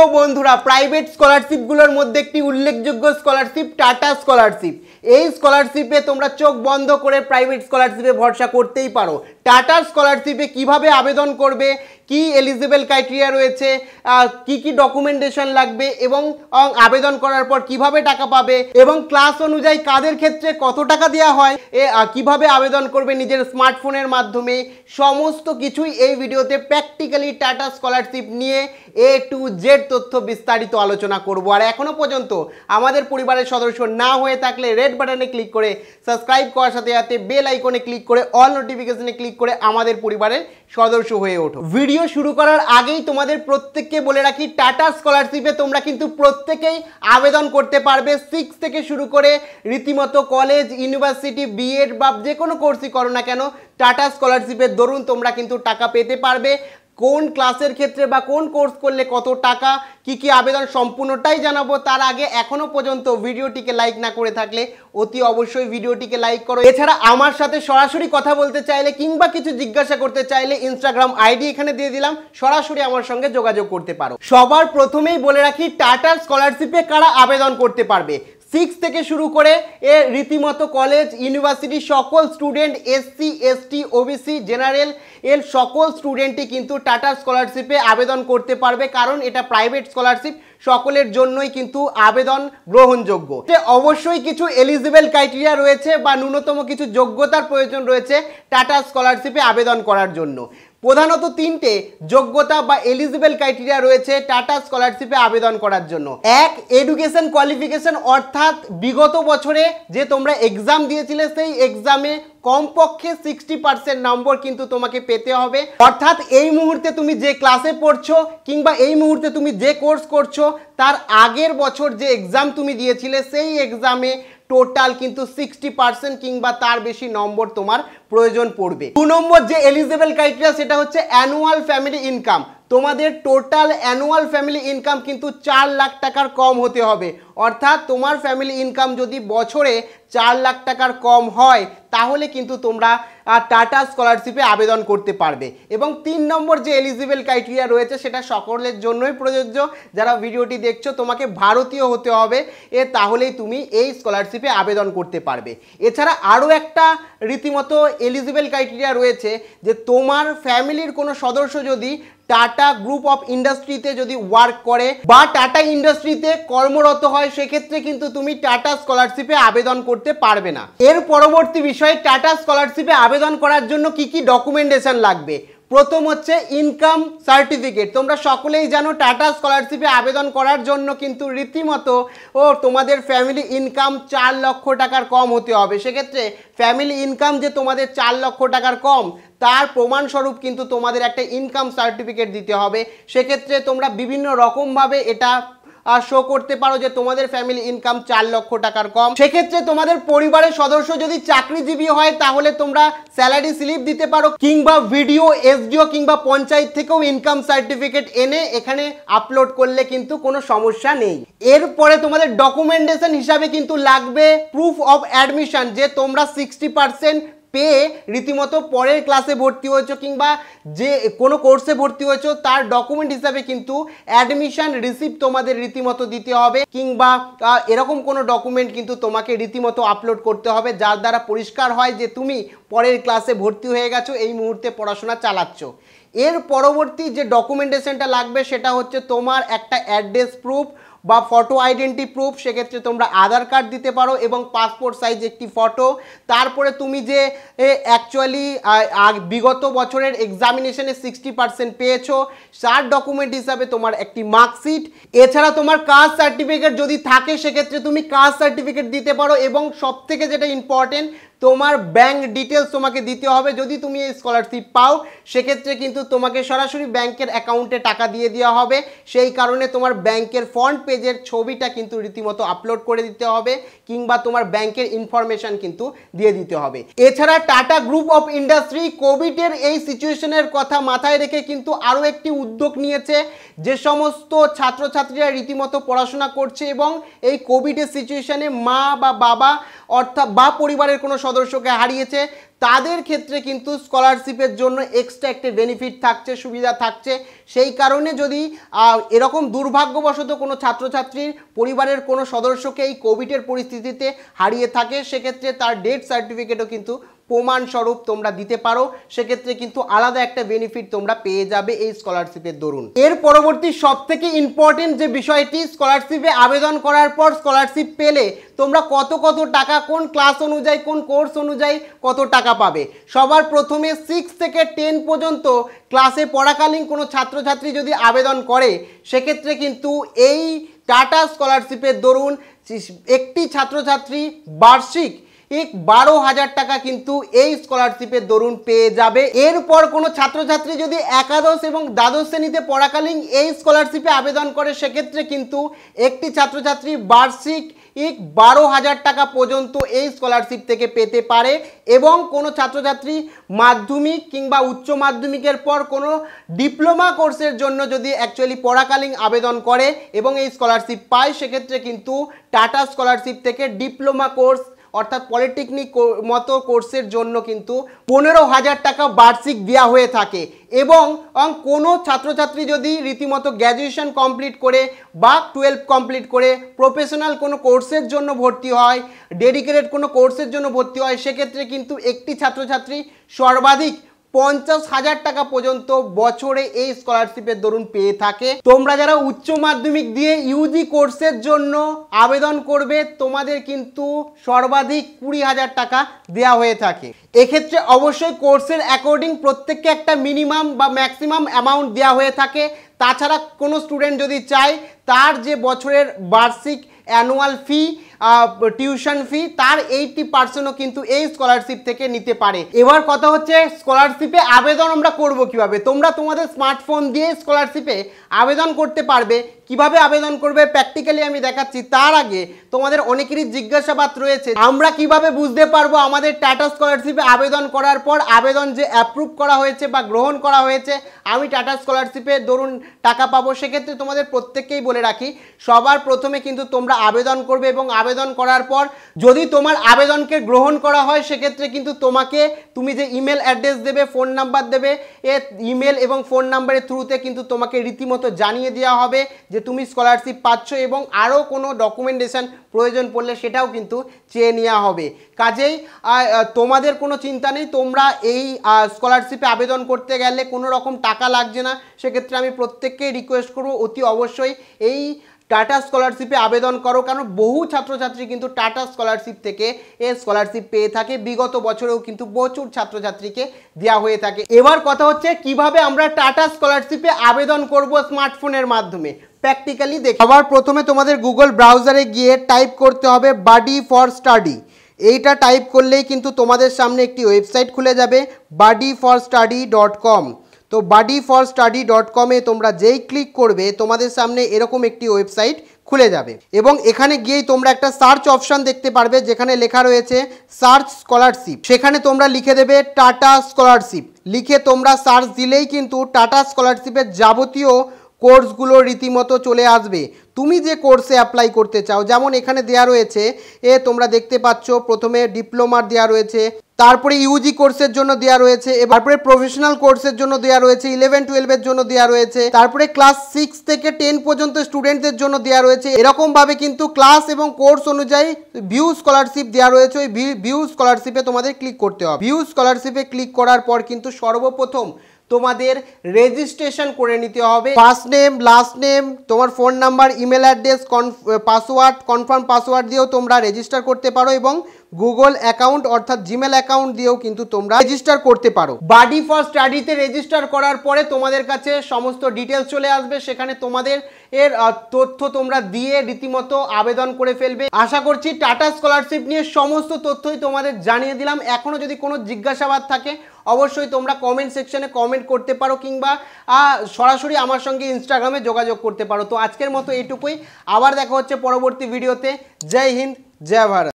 তো বন্ধুরা প্রাইভেট স্কলারশিপগুলোর মধ্যে একটি উল্লেখযোগ্য স্কলারশিপ টাটা স্কলারশিপ এই স্কলারশিপে তোমরা চোখ বন্ধ করে প্রাইভেট স্কলারশিপে ভরসা করতেই পারো টাটা স্কলারশিপে কিভাবে আবেদন করবে কি এলিজিবল ক্রাইটেরিয়া রয়েছে কি কি ডকুমেন্টেশন লাগবে এবং আবেদন করার পর কিভাবে টাকা পাবে এবং ক্লাস অনুযায়ী কাদের ক্ষেত্রে কত টাকা দেওয়া হয় এ কিভাবে আবেদন করবে নিজের স্মার্টফোনের মাধ্যমে সমস্ত কিছুই এই ভিডিওতে প্র্যাকটিক্যালি টাটা স্কলারশিপ নিয়ে এ টু জেড তথ্য বিস্তারিত আলোচনা করব আর এখনও পর্যন্ত আমাদের পরিবারের সদস্য না হয়ে থাকলে রেড বাটনে ক্লিক করে সাবস্ক্রাইব করার সাথে সাথে বেল আইকনে ক্লিক করে অল নোটিফিকেশনে ক্লিক করে আমাদের পরিবারের সদস্য হয়ে ওঠো ভিডিও শুরু করার আগেই তোমাদের প্রত্যেককে বলে রাখি টাটা স্কলারশিপে তোমরা কিন্তু প্রত্যেকেই আবেদন করতে পারবে সিক্স থেকে শুরু করে রীতিমতো কলেজ ইউনিভার্সিটি বিএড বা যে কোনো কোর্সই করো না কেন টাটা স্কলারশিপের দরুন তোমরা কিন্তু টাকা পেতে পারবে কোন ক্লাসের ক্ষেত্রে বা কোন কোর্স করলে কত টাকা কি কি আবেদন সম্পূর্ণটাই জানাবো তার আগে এখনও পর্যন্ত ভিডিওটিকে লাইক না করে থাকলে অতি অবশ্যই ভিডিওটিকে লাইক করো এছাড়া আমার সাথে সরাসরি কথা বলতে চাইলে কিংবা কিছু জিজ্ঞাসা করতে চাইলে ইনস্টাগ্রাম আইডি এখানে দিয়ে দিলাম সরাসরি আমার সঙ্গে যোগাযোগ করতে পারো সবার প্রথমেই বলে রাখি টাটার স্কলারশিপে কারা আবেদন করতে পারবে সিক্স থেকে শুরু করে এ রীতিমতো কলেজ ইউনিভার্সিটি সকল student SC ST OBC general এর সকল স্টুডেন্টই কিন্তু টাটা স্কলারশিপে আবেদন করতে পারবে কারণ এটা প্রাইভেট স্কলারশিপ সকলের জন্যই কিন্তু আবেদন গ্রহণযোগ্য অবশ্যই কিছু এলিজিবেল ক্রাইটেরিয়া রয়েছে বা ন্যূনতম কিছু যোগ্যতার প্রয়োজন রয়েছে টাটা স্কলারশিপে আবেদন করার জন্য প্রধানত তিনটে যোগ্যতা বা এলিজিবল ক্রাইটেরিয়া রয়েছে টাটা স্কলারশিপে আবেদন করার জন্য এক এডুকেশন কোয়ালিফিকেশন অর্থাৎ বিগত বছরে যে তোমরা এক্সাম দিয়েছিলে সেই এক্সামে কমপক্ষে সিক্সটি পার্সেন্ট নম্বর কিন্তু তোমাকে পেতে হবে অর্থাৎ এই মুহূর্তে তুমি যে ক্লাসে পড়ছো কিংবা এই মুহূর্তে তুমি যে কোর্স করছো তার আগের বছর যে এক্সাম তুমি দিয়েছিলে সেই এক্সামে টোটাল কিন্তু সিক্সটি পার্সেন্ট কিংবা তার বেশি নম্বর তোমার প্রয়োজন পড়বে দু নম্বর যে এলিজেবল ক্রাইটেরিয়া সেটা হচ্ছে অ্যানুয়াল ফ্যামিলি ইনকাম তোমাদের টোটাল অ্যানুয়াল ফ্যামিলি ইনকাম কিন্তু চার লাখ টাকার কম হতে হবে অর্থাৎ তোমার ফ্যামিলি ইনকাম যদি বছরে চার লাখ টাকার কম হয় তাহলে কিন্তু তোমরা টাটা স্কলারশিপে আবেদন করতে পারবে এবং তিন নম্বর যে এলিজিবল ক্রাইটেরিয়া রয়েছে সেটা সকলের জন্যই প্রযোজ্য যারা ভিডিওটি দেখছো তোমাকে ভারতীয় হতে হবে এ তাহলেই তুমি এই স্কলারশিপে আবেদন করতে পারবে এছাড়া আরও একটা রীতিমতো এলিজিবল ক্রাইটেরিয়া রয়েছে যে তোমার ফ্যামিলির কোনো সদস্য যদি টাটা গ্রুপ অফ ইন্ডাস্ট্রিতে যদি ওয়ার্ক করে বা টাটা ইন্ডাস্ট্রিতে কর্মরত হয় সেক্ষেত্রে কিন্তু তুমি টাটা স্কলারশিপে আবেদন করতে করতে পারবে না এর পরবর্তী বিষয়ে টাটা স্কলারশিপে আবেদন করার জন্য কি কি ডকুমেন্টেশন লাগবে প্রথম হচ্ছে ইনকাম সার্টিফিকেট তোমরা সকলেই জানো টাটা স্কলারশিপে আবেদন করার জন্য কিন্তু রীতিমতো ও তোমাদের ফ্যামিলি ইনকাম চার লক্ষ টাকার কম হতে হবে সেক্ষেত্রে ফ্যামিলি ইনকাম যে তোমাদের চার লক্ষ টাকার কম তার প্রমাণস্বরূপ কিন্তু তোমাদের একটা ইনকাম সার্টিফিকেট দিতে হবে সেক্ষেত্রে তোমরা বিভিন্ন রকমভাবে এটা শো করতে পারো যে তোমাদের ফ্যামিলি ইনকাম চার লক্ষ টাকার কম সেক্ষেত্রে তোমাদের পরিবারের সদস্য যদি চাকরিজীবী হয় তাহলে তোমরা স্যালারি স্লিপ দিতে পারো কিংবা ভিডিও এসডিও কিংবা পঞ্চায়েত থেকেও ইনকাম সার্টিফিকেট এনে এখানে আপলোড করলে কিন্তু কোনো সমস্যা নেই এরপরে তোমাদের ডকুমেন্টেশন হিসাবে কিন্তু লাগবে প্রুফ অফ অ্যাডমিশন যে তোমরা সিক্সটি পার্সেন্ট পেয়ে রীতিমতো পরের ক্লাসে ভর্তি হয়েছো কিংবা যে কোনো কোর্সে ভর্তি হয়েছো তার ডকুমেন্ট হিসাবে কিন্তু অ্যাডমিশন রিসিপ্ট তোমাদের রীতিমতো দিতে হবে কিংবা এরকম কোনো ডকুমেন্ট কিন্তু তোমাকে রীতিমতো আপলোড করতে হবে যার দ্বারা পরিষ্কার হয় যে তুমি পরের ক্লাসে ভর্তি হয়ে গেছো এই মুহূর্তে পড়াশোনা চালাচ্ছ এর পরবর্তী যে ডকুমেন্টেশনটা লাগবে সেটা হচ্ছে তোমার একটা অ্যাড্রেস প্রুফ বা ফটো আইডেন্টি প্রুফ সেক্ষেত্রে তোমরা আধার কার্ড দিতে পারো এবং পাসপোর্ট সাইজ একটি ফটো তারপরে তুমি যে অ্যাকচুয়ালি বিগত বছরের এক্সামিনেশনে সিক্সটি পার্সেন্ট পেয়েছো চার ডকুমেন্ট হিসাবে তোমার একটি মার্কশিট এছাড়া তোমার কাস্ট সার্টিফিকেট যদি থাকে সেক্ষেত্রে তুমি কাস্ট সার্টিফিকেট দিতে পারো এবং সবথেকে যেটা ইম্পর্টেন্ট তোমার ব্যাংক ডিটেলস তোমাকে দিতে হবে যদি তুমি এই স্কলারশিপ পাও সেক্ষেত্রে কিন্তু তোমাকে সরাসরি ব্যাংকের অ্যাকাউন্টে টাকা দিয়ে দেওয়া হবে সেই কারণে তোমার ব্যাংকের ফ্রন্ট পেজের ছবিটা কিন্তু রীতিমতো আপলোড করে দিতে হবে কিংবা তোমার ব্যাংকের ইনফরমেশান কিন্তু দিয়ে দিতে হবে এছাড়া টাটা গ্রুপ অফ ইন্ডাস্ট্রি কোভিডের এই সিচুয়েশনের কথা মাথায় রেখে কিন্তু আরও একটি উদ্যোগ নিয়েছে যে সমস্ত ছাত্রছাত্রীরা রীতিমতো পড়াশোনা করছে এবং এই কোভিডের সিচুয়েশানে মা বা বাবা অর্থাৎ বা পরিবারের কোনো সদস্যকে হারিয়েছে তাদের ক্ষেত্রে কিন্তু স্কলারশিপের জন্য এক্সট্রা একটি বেনিফিট থাকছে সুবিধা থাকছে সেই কারণে যদি এরকম দুর্ভাগ্যবশত কোনো ছাত্রছাত্রীর পরিবারের কোনো সদস্যকে এই কোভিডের পরিস্থিতিতে হারিয়ে থাকে সেক্ষেত্রে তার ডেথ সার্টিফিকেটও কিন্তু প্রমাণস্বরূপ তোমরা দিতে পারো সেক্ষেত্রে কিন্তু আলাদা একটা বেনিফিট তোমরা পেয়ে যাবে এই স্কলারশিপের দরুন এর পরবর্তী সব থেকে ইম্পর্টেন্ট যে বিষয়টি স্কলারশিপে আবেদন করার পর স্কলারশিপ পেলে তোমরা কত কত টাকা কোন ক্লাস অনুযায়ী কোন কোর্স অনুযায়ী কত টাকা পাবে সবার প্রথমে সিক্স থেকে টেন পর্যন্ত ক্লাসে পড়াকালীন কোনো ছাত্রছাত্রী যদি আবেদন করে সেক্ষেত্রে কিন্তু এই টাটা স্কলারশিপের দরুন একটি ছাত্রছাত্রী বার্ষিক ঠিক বারো হাজার টাকা কিন্তু এই স্কলারশিপের দরুন পেয়ে যাবে এরপর কোনো ছাত্রছাত্রী যদি একাদশ এবং দ্বাদশ শ্রেণীতে পড়াকালীন এই স্কলারশিপে আবেদন করে সেক্ষেত্রে কিন্তু একটি ছাত্রছাত্রী বার্ষিক ইক বারো হাজার টাকা পর্যন্ত এই স্কলারশিপ থেকে পেতে পারে এবং কোনো ছাত্রছাত্রী মাধ্যমিক কিংবা উচ্চ মাধ্যমিকের পর কোনো ডিপ্লোমা কোর্সের জন্য যদি অ্যাকচুয়ালি পড়াকালীন আবেদন করে এবং এই স্কলারশিপ পায় সেক্ষেত্রে কিন্তু টাটা স্কলারশিপ থেকে ডিপ্লোমা কোর্স অর্থাৎ পলিটেকনিক মতো কোর্সের জন্য কিন্তু পনেরো হাজার টাকা বার্ষিক দেওয়া হয়ে থাকে এবং কোনো ছাত্রছাত্রী যদি রীতিমতো গ্র্যাজুয়েশন কমপ্লিট করে বা টুয়েলভ কমপ্লিট করে প্রফেশনাল কোনো কোর্সের জন্য ভর্তি হয় ডেডিকেটেড কোনো কোর্সের জন্য ভর্তি হয় সেক্ষেত্রে কিন্তু একটি ছাত্রছাত্রী সর্বাধিক পঞ্চাশ হাজার টাকা পর্যন্ত বছরে এই স্কলারশিপের দরুন পেয়ে থাকে তোমরা যারা উচ্চ মাধ্যমিক দিয়ে ইউজি কোর্সের জন্য আবেদন করবে তোমাদের কিন্তু সর্বাধিক কুড়ি হাজার টাকা দেওয়া হয়ে থাকে এক্ষেত্রে অবশ্যই কোর্সের অ্যাকর্ডিং প্রত্যেককে একটা মিনিমাম বা ম্যাক্সিমাম অ্যামাউন্ট দেওয়া হয়ে থাকে তাছাড়া কোনো স্টুডেন্ট যদি চায় তার যে বছরের বার্ষিক অ্যানুয়াল ফি টিউশন ফি তার এইটটি পার্সেন্টও কিন্তু এই স্কলারশিপ থেকে নিতে পারে এবার কথা হচ্ছে স্কলারশিপে আবেদন আমরা করব কিভাবে তোমরা তোমাদের স্মার্টফোন দিয়ে স্কলারশিপে আবেদন করতে পারবে কিভাবে আবেদন করবে প্র্যাকটিক্যালি আমি দেখাচ্ছি তার আগে তোমাদের অনেকেরই জিজ্ঞাসাবাদ রয়েছে আমরা কিভাবে বুঝতে পারবো আমাদের টাটা স্কলারশিপে আবেদন করার পর আবেদন যে অ্যাপ্রুভ করা হয়েছে বা গ্রহণ করা হয়েছে আমি টাটা স্কলারশিপে ধরুন টাকা পাবো সেক্ষেত্রে তোমাদের প্রত্যেককেই বলে রাখি সবার প্রথমে কিন্তু তোমরা আবেদন করবে এবং আবেদন আবেদন করার পর যদি তোমার আবেদনকে গ্রহণ করা হয় সেক্ষেত্রে কিন্তু তোমাকে তুমি যে ইমেল অ্যাড্রেস দেবে ফোন নাম্বার দেবে এ ইমেল এবং ফোন নাম্বারের থ্রুতে কিন্তু তোমাকে রীতিমতো জানিয়ে দেওয়া হবে যে তুমি স্কলারশিপ পাচ্ছ এবং আরও কোনো ডকুমেন্টেশন প্রয়োজন পড়লে সেটাও কিন্তু চেয়ে নেওয়া হবে কাজেই তোমাদের কোনো চিন্তা নেই তোমরা এই স্কলারশিপে আবেদন করতে গেলে কোনো রকম টাকা লাগছে না সেক্ষেত্রে আমি প্রত্যেককেই রিকোয়েস্ট করব অতি অবশ্যই এই টাটা স্কলারশিপে আবেদন করো কারণ বহু ছাত্রছাত্রী কিন্তু টাটা স্কলারশিপ থেকে এ স্কলারশিপ পেয়ে থাকে বিগত বছরেও কিন্তু প্রচুর ছাত্রছাত্রীকে দেওয়া হয়ে থাকে এবার কথা হচ্ছে কিভাবে আমরা টাটা স্কলারশিপে আবেদন করব স্মার্টফোনের মাধ্যমে প্র্যাকটিক্যালি দেখ সবার প্রথমে তোমাদের গুগল ব্রাউজারে গিয়ে টাইপ করতে হবে বাডি ফর স্টাডি এইটা টাইপ করলেই কিন্তু তোমাদের সামনে একটি ওয়েবসাইট খুলে যাবে buddy for study dot com তো বাডি ফর স্টাডি ডট কমে তোমরা যেই ক্লিক করবে তোমাদের সামনে এরকম একটি ওয়েবসাইট খুলে যাবে এবং এখানে গিয়েই তোমরা একটা সার্চ অপশান দেখতে পারবে যেখানে লেখা রয়েছে সার্চ স্কলারশিপ সেখানে তোমরা লিখে দেবে টাটা স্কলারশিপ লিখে তোমরা সার্চ দিলেই কিন্তু টাটা স্কলারশিপের যাবতীয় কোর্সগুলো রীতিমতো চলে আসবে তুমি যে কোর্সে অ্যাপ্লাই করতে চাও যেমন এখানে দেয়া রয়েছে এ তোমরা দেখতে পাচ্ছ প্রথমে ডিপ্লোমার দেয়া রয়েছে তারপরে ইউজি কোর্সের জন্য দেওয়া রয়েছে তারপরে প্রফেশনাল কোর্সের জন্য দেওয়া রয়েছে ইলেভেন টুয়েলভের জন্য দেওয়া রয়েছে তারপরে ক্লাস সিক্স থেকে টেন পর্যন্ত স্টুডেন্টদের জন্য দেওয়া রয়েছে এরকমভাবে কিন্তু ক্লাস এবং কোর্স অনুযায়ী ভিউ স্কলারশিপ দেওয়া রয়েছে ওই ভিউ স্কলারশিপে তোমাদের ক্লিক করতে হবে ভিউ স্কলারশিপে ক্লিক করার পর কিন্তু সর্বপ্রথম তোমাদের রেজিস্ট্রেশন করে নিতে হবে ফার্স্ট নেম লাস্ট নেম তোমার phone number email address password confirm password দিয়েও তোমরা রেজিস্টার করতে পারো এবং গুগল অ্যাকাউন্ট অর্থাৎ জিমেল অ্যাকাউন্ট দিয়েও কিন্তু তোমরা রেজিস্টার করতে পারো বাডি ফর স্টাডিতে রেজিস্টার করার পরে তোমাদের কাছে সমস্ত ডিটেলস চলে আসবে সেখানে তোমাদের এর তথ্য তোমরা দিয়ে রীতিমতো আবেদন করে ফেলবে আশা করছি টাটা স্কলারশিপ নিয়ে সমস্ত তথ্যই তোমাদের জানিয়ে দিলাম এখনও যদি কোনো জিজ্ঞাসাবাদ থাকে অবশ্যই তোমরা কমেন্ট সেকশনে কমেন্ট করতে পারো কিংবা সরাসরি আমার সঙ্গে ইনস্টাগ্রামে যোগাযোগ করতে পারো তো আজকের মতো এইটুকুই আবার দেখা হচ্ছে পরবর্তী ভিডিওতে জয় হিন্দ জয় ভারত